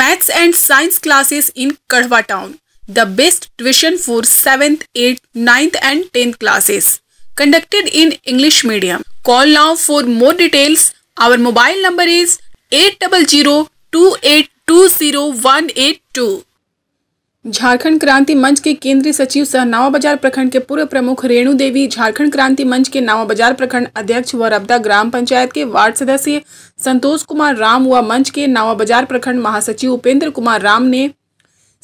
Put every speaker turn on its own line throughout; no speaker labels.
maths and science classes in Kadwa town. The best tuition for 7th, 8th, 9th and 10th classes. Conducted in English medium. Call now for more details. Our mobile number is 800 2820182. Jharkhand क्रांति मंच के केंद्रीय सचिव सह नावा बाजार प्रखंड के पूर्व प्रमुख रेणु देवी झारखंड क्रांति मंच के नावा बाजार प्रखंड अध्यक्ष व रबदा ग्राम पंचायत के वार्ड सदस्य संतोष कुमार राम व मंच के नावा बाजार प्रखंड महासचिव उपेंद्र कुमार राम ने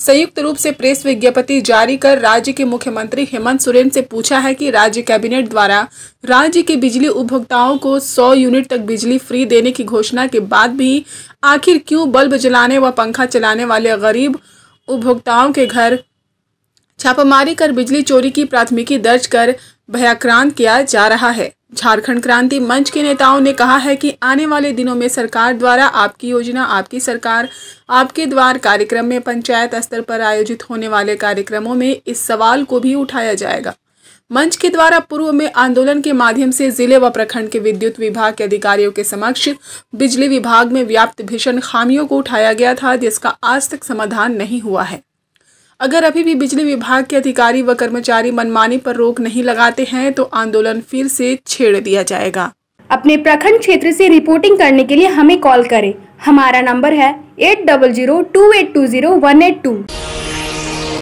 संयुक्त रूप से प्रेस विज्ञप्ति जारी कर राज्य के मुख्यमंत्री हेमंत सोरेन से पूछा है कि राज्य कैबिनेट द्वारा राज्य के बिजली उपभोक्ताओं को 100 यूनिट तक बिजली फ्री देने की घोषणा के बाद भी आखिर क्यों बल्ब जलाने व पंखा चलाने वाले गरीब उपभोक्ताओं के घर छापामारी कर बिजली चोरी की प्राथमिकी दर्ज कर भयाक्रांत किया जा रहा है झारखंड क्रांति मंच के नेताओं ने कहा है कि आने वाले दिनों में सरकार द्वारा आपकी योजना आपकी सरकार आपके द्वार कार्यक्रम में पंचायत स्तर पर आयोजित होने वाले कार्यक्रमों में इस सवाल को भी उठाया जाएगा मंच के द्वारा पूर्व में आंदोलन के माध्यम से जिले व प्रखंड के विद्युत विभाग के अधिकारियों के समक्ष बिजली विभाग में व्याप्त भीषण खामियों को उठाया गया था जिसका आज तक समाधान नहीं हुआ है अगर अभी भी बिजली विभाग के अधिकारी व कर्मचारी मनमानी पर रोक नहीं लगाते हैं तो आंदोलन फिर से छेड़ दिया जाएगा अपने प्रखंड क्षेत्र से रिपोर्टिंग करने के लिए हमें कॉल करें हमारा नंबर है eight double zero two eight two zero one eight to